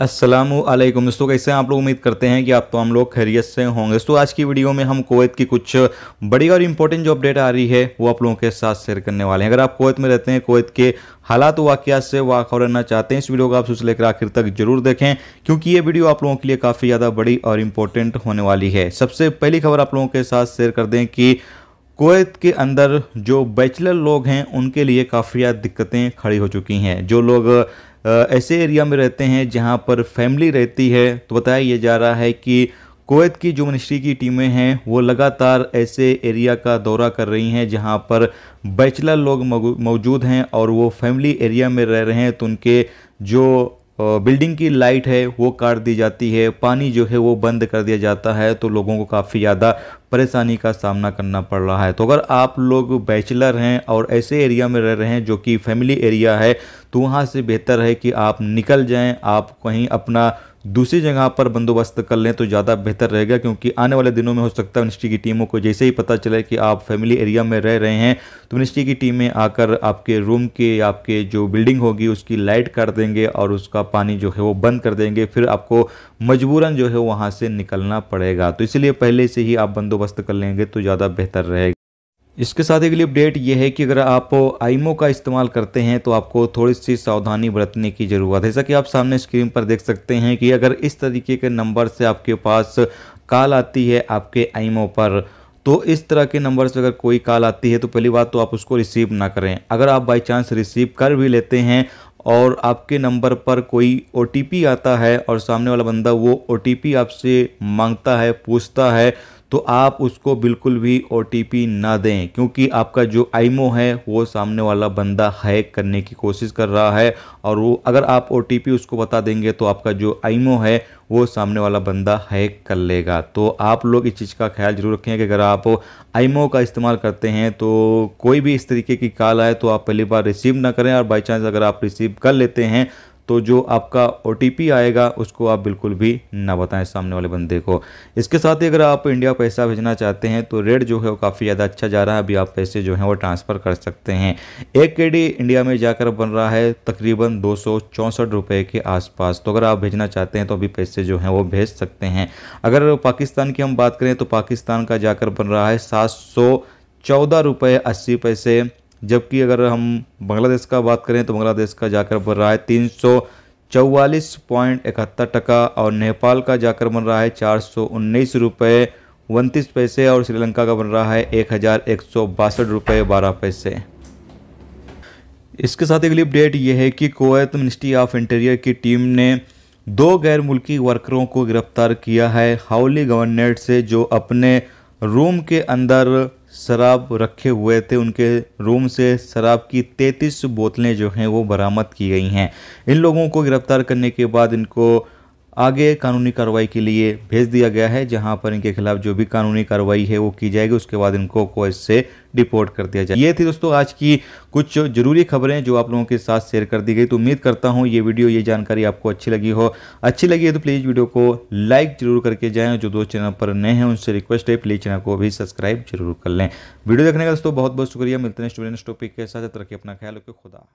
असलम दोस्तों कैसे आप लोग उम्मीद करते हैं कि आप तो हम लोग खैरियत से होंगे दोस्तों आज की वीडियो में हम कोवैत की कुछ बड़ी और इंपॉर्टेंट जो अपडेट आ रही है वो आप लोगों के साथ शेयर करने वाले हैं अगर आप कोवैत में रहते हैं कोवैत के हालात वाक़ से वाखा रहना चाहते हैं इस वीडियो को आप सोचे लेकर आखिर तक जरूर देखें क्योंकि ये वीडियो आप लोगों के लिए काफ़ी ज़्यादा बड़ी और इम्पोर्टेंट होने वाली है सबसे पहली खबर आप लोगों के साथ शेयर कर दें कि कुवैत के अंदर जो बैचलर लोग हैं उनके लिए काफ़ी दिक्कतें खड़ी हो चुकी हैं जो लोग ऐसे एरिया में रहते हैं जहां पर फैमिली रहती है तो बताया ये जा रहा है कि कुवैत की जो मिनिस्ट्री की टीमें हैं वो लगातार ऐसे एरिया का दौरा कर रही हैं जहां पर बैचलर लोग मौजूद हैं और वो फैमिली एरिया में रह रहे हैं तो उनके जो बिल्डिंग की लाइट है वो काट दी जाती है पानी जो है वो बंद कर दिया जाता है तो लोगों को काफ़ी ज़्यादा परेशानी का सामना करना पड़ रहा है तो अगर आप लोग बैचलर हैं और ऐसे एरिया में रह रहे हैं जो कि फैमिली एरिया है तो वहाँ से बेहतर है कि आप निकल जाएं आप कहीं अपना दूसरी जगह पर बंदोबस्त कर लें तो ज़्यादा बेहतर रहेगा क्योंकि आने वाले दिनों में हो सकता है मिनिस्ट्री की टीमों को जैसे ही पता चले कि आप फैमिली एरिया में रह रहे हैं तो मिनिस्ट्री की टीमें आकर आपके रूम के आपके जो बिल्डिंग होगी उसकी लाइट कर देंगे और उसका पानी जो है वो बंद कर देंगे फिर आपको मजबूरन जो है वहाँ से निकलना पड़ेगा तो इसलिए पहले से ही आप बंदोबस्त कर लेंगे तो ज़्यादा बेहतर रहेगा इसके साथ अगली अपडेट ये है कि अगर आप आईमो का इस्तेमाल करते हैं तो आपको थोड़ी सी सावधानी बरतने की ज़रूरत है जैसा कि आप सामने स्क्रीन पर देख सकते हैं कि अगर इस तरीके के नंबर से आपके पास कॉल आती है आपके आईमो पर तो इस तरह के नंबर से अगर कोई कॉल आती है तो पहली बात तो आप उसको रिसीव ना करें अगर आप बाई चांस रिसीव कर भी लेते हैं और आपके नंबर पर कोई ओ आता है और सामने वाला बंदा वो ओ आपसे मांगता है पूछता है तो आप उसको बिल्कुल भी ओ ना दें क्योंकि आपका जो आईमो है वो सामने वाला बंदा हैक करने की कोशिश कर रहा है और वो अगर आप ओ उसको बता देंगे तो आपका जो आईमो है वो सामने वाला बंदा हैक कर लेगा तो आप लोग इस चीज़ का ख्याल जरूर रखें कि अगर आप आईमो का इस्तेमाल करते हैं तो कोई भी इस तरीके की कॉल आए तो आप पहली बार रिसीव ना करें और बाई चांस अगर आप रिसीव कर लेते हैं तो जो आपका ओ आएगा उसको आप बिल्कुल भी ना बताएं सामने वाले बंदे को इसके साथ ही अगर आप इंडिया पैसा भेजना चाहते हैं तो रेट जो है वो काफ़ी ज़्यादा अच्छा जा रहा है अभी आप पैसे जो हैं वो ट्रांसफ़र कर सकते हैं एक के इंडिया में जाकर बन रहा है तकरीबन दो रुपए के आसपास तो अगर आप भेजना चाहते हैं तो अभी पैसे जो हैं वो भेज सकते हैं अगर पाकिस्तान की हम बात करें तो पाकिस्तान का जाकर बन रहा है सात सौ चौदह रुपये अस्सी पैसे जबकि अगर हम बांग्लादेश का बात करें तो बांग्लादेश का जाकर बन रहा है तीन सौ चौवालीस पॉइंट इकहत्तर टका और नेपाल का जाकर बन रहा है चार सौ उन्नीस रुपये उनतीस पैसे और श्रीलंका का बन रहा है एक हज़ार एक सौ बासठ रुपये बारह पैसे इसके साथ अगली अपडेट यह है कि कोवैत मिनिस्ट्री ऑफ इंटीरियर की टीम ने दो गैर मुल्की वर्करों को गिरफ्तार किया है हाउली गवर्नेट से जो अपने रूम के अंदर शराब रखे हुए थे उनके रूम से शराब की तैंतीस बोतलें जो हैं वो बरामद की गई हैं इन लोगों को गिरफ्तार करने के बाद इनको आगे कानूनी कार्रवाई के लिए भेज दिया गया है जहां पर इनके खिलाफ जो भी कानूनी कार्रवाई है वो की जाएगी उसके बाद इनको कोर्ट से डिपोर्ट कर दिया जाए ये थी दोस्तों आज की कुछ जरूरी खबरें जो आप लोगों के साथ शेयर कर दी गई तो उम्मीद करता हूँ ये वीडियो ये जानकारी आपको अच्छी लगी हो अच्छी लगी है तो प्लीज़ वीडियो को लाइक जरूर करके जाएँ जो दोस्त चैनल पर नए हैं उनसे रिक्वेस्ट है प्लीज़ चैनल को भी सब्सक्राइब जरूर कर लें वीडियो देखने का दोस्तों बहुत बहुत शुक्रिया मिलते हैं स्टूडेंट्स टॉपिक के साथ रखिए अपना ख्याल रखिए खुदा